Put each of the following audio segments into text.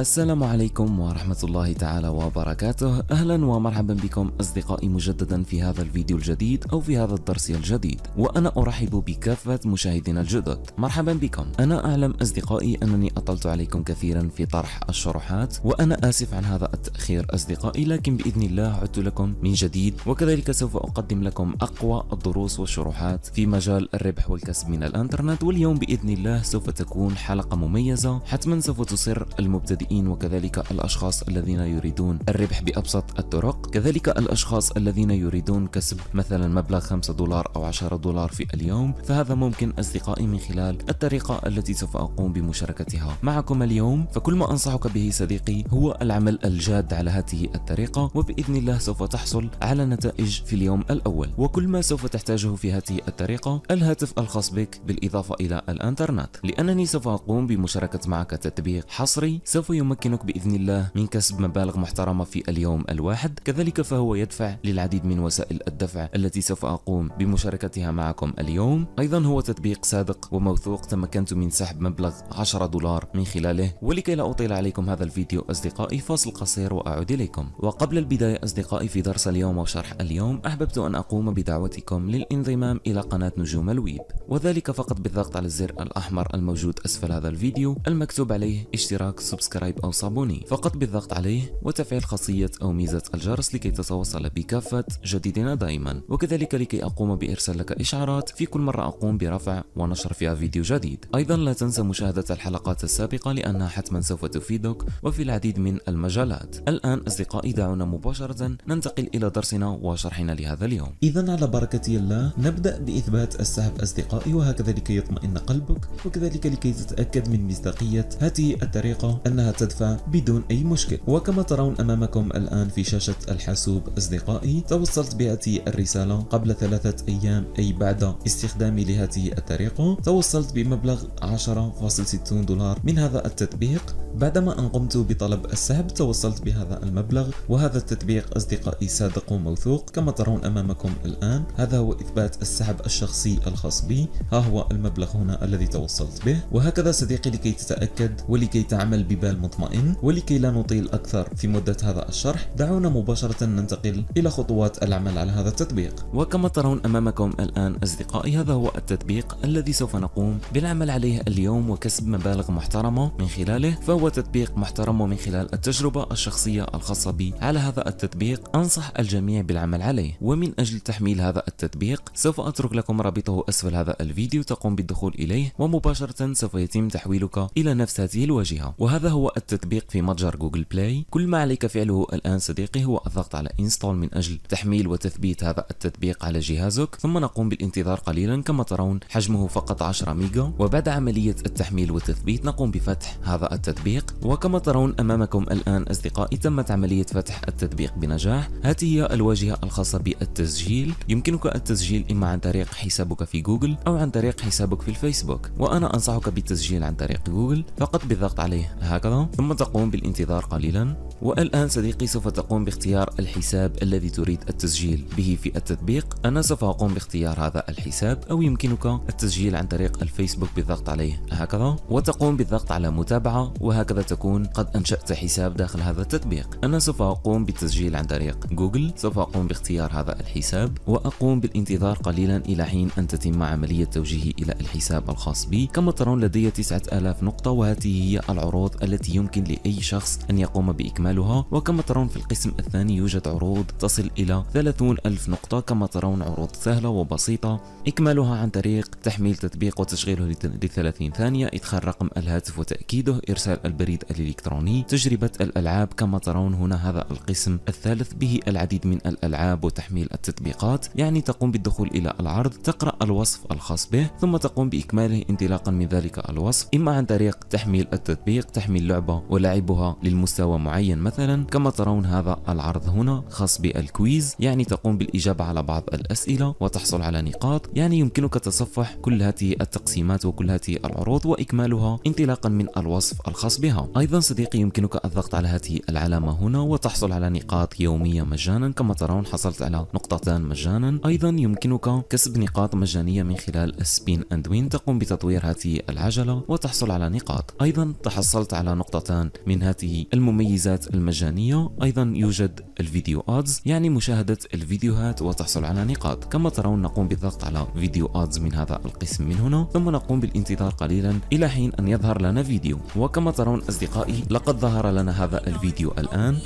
السلام عليكم ورحمة الله تعالى وبركاته أهلا ومرحبا بكم أصدقائي مجددا في هذا الفيديو الجديد أو في هذا الدرس الجديد وأنا أرحب بكافة مشاهدينا الجدد مرحبا بكم أنا أعلم أصدقائي أنني أطلت عليكم كثيرا في طرح الشروحات وأنا آسف عن هذا التأخير أصدقائي لكن بإذن الله عدت لكم من جديد وكذلك سوف أقدم لكم أقوى الدروس والشروحات في مجال الربح والكسب من الإنترنت واليوم بإذن الله سوف تكون حلقة مميزة حتما سوف تصير المبتدئ المبتدئين وكذلك الأشخاص الذين يريدون الربح بأبسط الطرق كذلك الأشخاص الذين يريدون كسب مثلا مبلغ 5 دولار أو 10 دولار في اليوم فهذا ممكن أصدقائي من خلال الطريقة التي سوف أقوم بمشاركتها معكم اليوم فكل ما أنصحك به صديقي هو العمل الجاد على هذه الطريقة وبإذن الله سوف تحصل على نتائج في اليوم الأول وكل ما سوف تحتاجه في هذه الطريقة الهاتف الخاص بك بالإضافة إلى الإنترنت لأنني سوف أقوم بمشاركة معك تطبيق حصري سوف يمكنك بإذن الله من كسب مبالغ محترمة في اليوم الواحد كذلك فهو يدفع للعديد من وسائل الدفع التي سوف أقوم بمشاركتها معكم اليوم أيضا هو تطبيق صادق وموثوق تمكنت من سحب مبلغ 10 دولار من خلاله ولكي لا أطيل عليكم هذا الفيديو أصدقائي فاصل قصير وأعود إليكم وقبل البداية أصدقائي في درس اليوم وشرح اليوم أحببت أن أقوم بدعوتكم للانضمام إلى قناة نجوم الويب وذلك فقط بالضغط على الزر الأحمر الموجود أسفل هذا الفيديو المكتوب عليه اشتراك سبسكرايب سبسكرايب أو صابوني فقط بالضغط عليه وتفعيل خاصية أو ميزة الجرس لكي تتوصل بكافة جديدنا دائما وكذلك لكي أقوم بإرسال لك إشعارات في كل مرة أقوم برفع ونشر فيها فيديو جديد أيضا لا تنسى مشاهدة الحلقات السابقة لأنها حتما سوف تفيدك وفي العديد من المجالات الآن أصدقائي دعونا مباشرة ننتقل إلى درسنا وشرحنا لهذا اليوم إذا على بركة الله نبدأ بإثبات السحب أصدقائي وهكذا لكي يطمئن قلبك وكذلك لكي تتأكد من مصداقية هذه الطريقة أنها تدفع بدون أي مشكل وكما ترون أمامكم الآن في شاشة الحاسوب أصدقائي توصلت بهذه الرسالة قبل ثلاثة أيام أي بعد استخدامي لهذه الطريقة توصلت بمبلغ 10.60 دولار من هذا التطبيق بعدما أن قمت بطلب السحب توصلت بهذا المبلغ وهذا التطبيق أصدقائي صادق وموثوق كما ترون أمامكم الآن هذا هو إثبات السحب الشخصي الخاص بي ها هو المبلغ هنا الذي توصلت به وهكذا صديقي لكي تتأكد ولكي تعمل ببال مطمئن ولكي لا نطيل أكثر في مدة هذا الشرح دعونا مباشرة ننتقل إلى خطوات العمل على هذا التطبيق وكما ترون أمامكم الآن أصدقائي هذا هو التطبيق الذي سوف نقوم بالعمل عليه اليوم وكسب مبالغ محترمة من خلاله فهو تطبيق محترم ومن خلال التجربة الشخصية الخاصة بي على هذا التطبيق أنصح الجميع بالعمل عليه ومن أجل تحميل هذا التطبيق سوف أترك لكم رابطه أسفل هذا الفيديو تقوم بالدخول إليه ومباشرة سوف يتم تحويلك إلى نفس هذه الواجهة وهذا هو التطبيق في متجر جوجل بلاي كل ما عليك فعله الآن صديقي هو الضغط على انستول من أجل تحميل وتثبيت هذا التطبيق على جهازك ثم نقوم بالانتظار قليلا كما ترون حجمه فقط 10 ميجا وبعد عملية التحميل والتثبيت نقوم بفتح هذا التطبيق وكما ترون أمامكم الآن أصدقائي تمت عملية فتح التطبيق بنجاح هذه هي الواجهة الخاصة بالتسجيل يمكنك التسجيل إما عن طريق حسابك في جوجل أو عن طريق حسابك في الفيسبوك وأنا أنصحك بالتسجيل عن طريق جوجل فقط بالضغط عليه هكذا ثم تقوم بالانتظار قليلا والآن صديقي سوف تقوم باختيار الحساب الذي تريد التسجيل به في التطبيق أنا سوف أقوم باختيار هذا الحساب أو يمكنك التسجيل عن طريق الفيسبوك بالضغط عليه هكذا وتقوم بالضغط على متابعة وهكذا تكون قد أنشأت حساب داخل هذا التطبيق أنا سوف أقوم بالتسجيل عن طريق جوجل سوف أقوم باختيار هذا الحساب وأقوم بالانتظار قليلا إلى حين أن تتم عملية توجيهي إلى الحساب الخاص بي كما ترون لدي 9000 نقطة وهذه هي العروض التي التي يمكن لأي شخص أن يقوم بإكمالها وكما ترون في القسم الثاني يوجد عروض تصل إلى 30 ألف نقطة كما ترون عروض سهلة وبسيطة إكمالها عن طريق تحميل تطبيق وتشغيله ل 30 ثانية إدخال رقم الهاتف وتأكيده إرسال البريد الإلكتروني تجربة الألعاب كما ترون هنا هذا القسم الثالث به العديد من الألعاب وتحميل التطبيقات يعني تقوم بالدخول إلى العرض تقرأ الوصف الخاص به ثم تقوم بإكماله انطلاقا من ذلك الوصف إما عن طريق تحميل التطبيق تحميل اللعبة ولعبها للمستوى معين مثلا كما ترون هذا العرض هنا خاص بالكويز يعني تقوم بالإجابة على بعض الأسئلة وتحصل على نقاط يعني يمكنك تصفح كل هذه التقسيمات وكل هذه العروض وإكمالها انطلاقا من الوصف الخاص بها أيضا صديقي يمكنك الضغط على هذه العلامة هنا وتحصل على نقاط يومية مجانا كما ترون حصلت على نقطتان مجانا أيضا يمكنك كسب نقاط مجانية من خلال السبين أند وين تقوم بتطوير هذه العجلة وتحصل على نقاط أيضا تحصلت على نقطة نقطتان من هذه المميزات المجانية أيضا يوجد الفيديو آدز يعني مشاهدة الفيديوهات وتحصل على نقاط كما ترون نقوم بالضغط على فيديو آدز من هذا القسم من هنا ثم نقوم بالانتظار قليلا إلى حين أن يظهر لنا فيديو وكما ترون أصدقائي لقد ظهر لنا هذا الفيديو الآن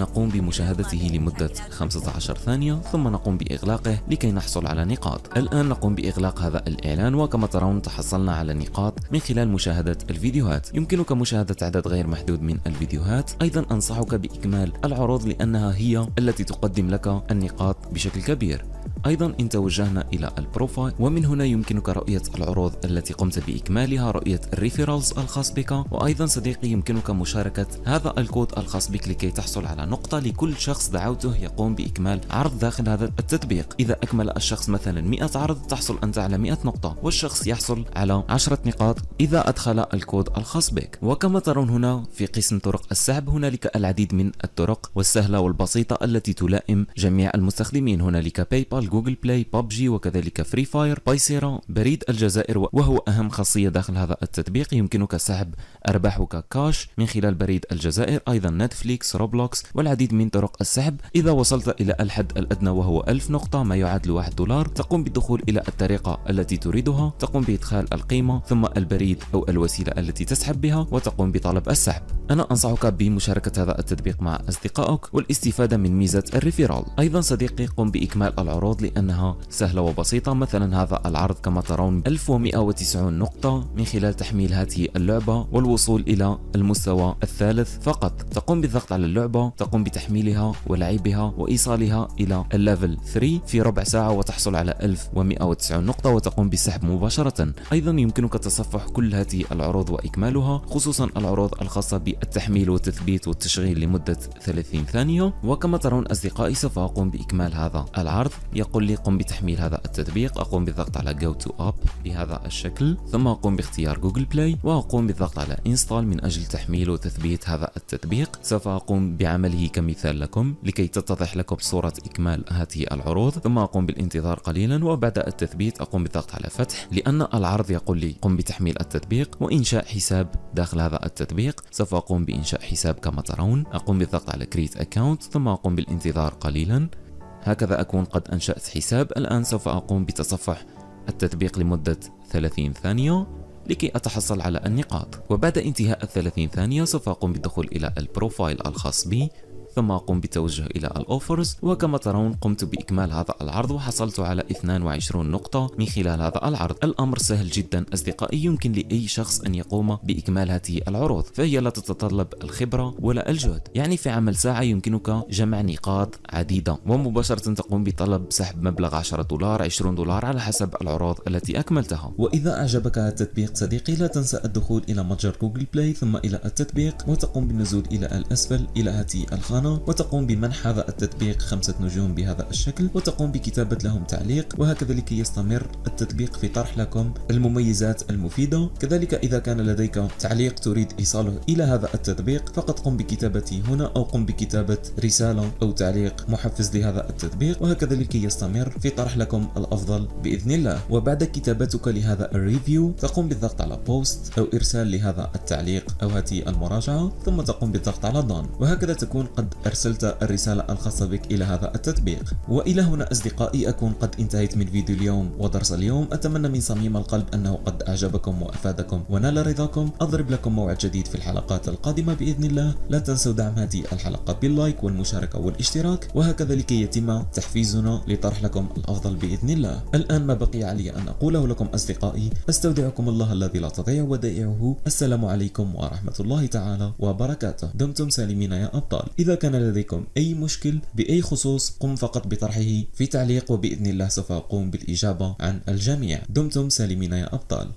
نقوم بمشاهدته لمدة 15 ثانية ثم نقوم بإغلاقه لكي نحصل على نقاط الآن نقوم بإغلاق هذا الإعلان وكما ترون تحصلنا على نقاط من خلال مشاهدة الفيديوهات يمكنك مشاهدة عدد غير محدود من الفيديوهات أيضا أنصحك بإكمال العروض لأنها هي التي تقدم لك النقاط بشكل كبير أيضا إن توجهنا إلى البروفايل ومن هنا يمكنك رؤية العروض التي قمت بإكمالها رؤية الريفيرالز الخاص بك وأيضا صديقي يمكنك مشاركة هذا الكود الخاص بك لكي تحصل على نقطة لكل شخص دعوته يقوم بإكمال عرض داخل هذا التطبيق إذا أكمل الشخص مثلا 100 عرض تحصل أنت على 100 نقطة والشخص يحصل على 10 نقاط إذا أدخل الكود الخاص بك وكما ترون هنا في قسم طرق السحب هنالك العديد من الطرق والسهلة والبسيطة التي تلائم جميع المستخدمين هنالك باي أبطال جوجل بلاي ببجي وكذلك فري فاير بايسيرا بريد الجزائر وهو أهم خاصية داخل هذا التطبيق يمكنك سحب أرباحك كاش من خلال بريد الجزائر أيضا نتفليكس روبلوكس والعديد من طرق السحب إذا وصلت إلى الحد الأدنى وهو 1000 نقطة ما يعادل 1 دولار تقوم بالدخول إلى الطريقة التي تريدها تقوم بإدخال القيمة ثم البريد أو الوسيلة التي تسحب بها وتقوم بطلب السحب أنا أنصحك بمشاركة هذا التطبيق مع أصدقائك والاستفادة من ميزة الريفيرال أيضا صديقي قم بإكمال العروض العروض لأنها سهلة وبسيطة مثلا هذا العرض كما ترون 1190 نقطة من خلال تحميل هذه اللعبة والوصول إلى المستوى الثالث فقط تقوم بالضغط على اللعبة تقوم بتحميلها ولعبها وإيصالها إلى الليفل 3 في ربع ساعة وتحصل على 1190 نقطة وتقوم بالسحب مباشرة أيضا يمكنك تصفح كل هذه العروض وإكمالها خصوصا العروض الخاصة بالتحميل والتثبيت والتشغيل لمدة 30 ثانية وكما ترون أصدقائي سوف أقوم بإكمال هذا العرض يقول لي قم بتحميل هذا التطبيق أقوم بالضغط على Go to App بهذا الشكل ثم أقوم باختيار جوجل بلاي وأقوم بالضغط على Install من أجل تحميل وتثبيت هذا التطبيق سوف أقوم بعمله كمثال لكم لكي تتضح لكم صورة إكمال هذه العروض ثم أقوم بالانتظار قليلا وبعد التثبيت أقوم بالضغط على فتح لأن العرض يقول لي قم بتحميل التطبيق وإنشاء حساب داخل هذا التطبيق سوف أقوم بإنشاء حساب كما ترون أقوم بالضغط على Create Account ثم أقوم بالانتظار قليلا هكذا أكون قد أنشأت حساب الآن سوف أقوم بتصفح التطبيق لمدة 30 ثانية لكي أتحصل على النقاط وبعد انتهاء الثلاثين ثانية سوف أقوم بالدخول إلى البروفايل الخاص بي ثم أقوم بالتوجه إلى الأوفرز وكما ترون قمت بإكمال هذا العرض وحصلت على 22 نقطة من خلال هذا العرض الأمر سهل جدا أصدقائي يمكن لأي شخص أن يقوم بإكمال هذه العروض فهي لا تتطلب الخبرة ولا الجهد يعني في عمل ساعة يمكنك جمع نقاط عديدة ومباشرة تقوم بطلب سحب مبلغ 10 دولار 20 دولار على حسب العروض التي أكملتها وإذا أعجبك هذا التطبيق صديقي لا تنسى الدخول إلى متجر جوجل بلاي ثم إلى التطبيق وتقوم بالنزول إلى الأسفل إلى هذه الخانة القناة وتقوم بمنح هذا التطبيق خمسة نجوم بهذا الشكل وتقوم بكتابة لهم تعليق وهكذلك يستمر التطبيق في طرح لكم المميزات المفيدة كذلك إذا كان لديك تعليق تريد إيصاله إلى هذا التطبيق فقط قم بكتابته هنا أو قم بكتابة رسالة أو تعليق محفز لهذا التطبيق وهكذلك يستمر في طرح لكم الأفضل بإذن الله وبعد كتابتك لهذا الريفيو تقوم بالضغط على بوست أو إرسال لهذا التعليق أو هاتي المراجعة ثم تقوم بالضغط على دون وهكذا تكون قد قد أرسلت الرسالة الخاصة بك إلى هذا التطبيق وإلى هنا أصدقائي أكون قد انتهيت من فيديو اليوم ودرس اليوم أتمنى من صميم القلب أنه قد أعجبكم وأفادكم ونال رضاكم أضرب لكم موعد جديد في الحلقات القادمة بإذن الله لا تنسوا دعم هذه الحلقة باللايك والمشاركة والاشتراك وهكذا لكي يتم تحفيزنا لطرح لكم الأفضل بإذن الله الآن ما بقي علي أن أقوله لكم أصدقائي أستودعكم الله الذي لا تضيع ودائعه السلام عليكم ورحمة الله تعالى وبركاته دمتم سالمين يا أبطال إذا كان لديكم أي مشكل بأي خصوص قم فقط بطرحه في تعليق وبإذن الله سوف أقوم بالإجابة عن الجميع دمتم سالمين يا أبطال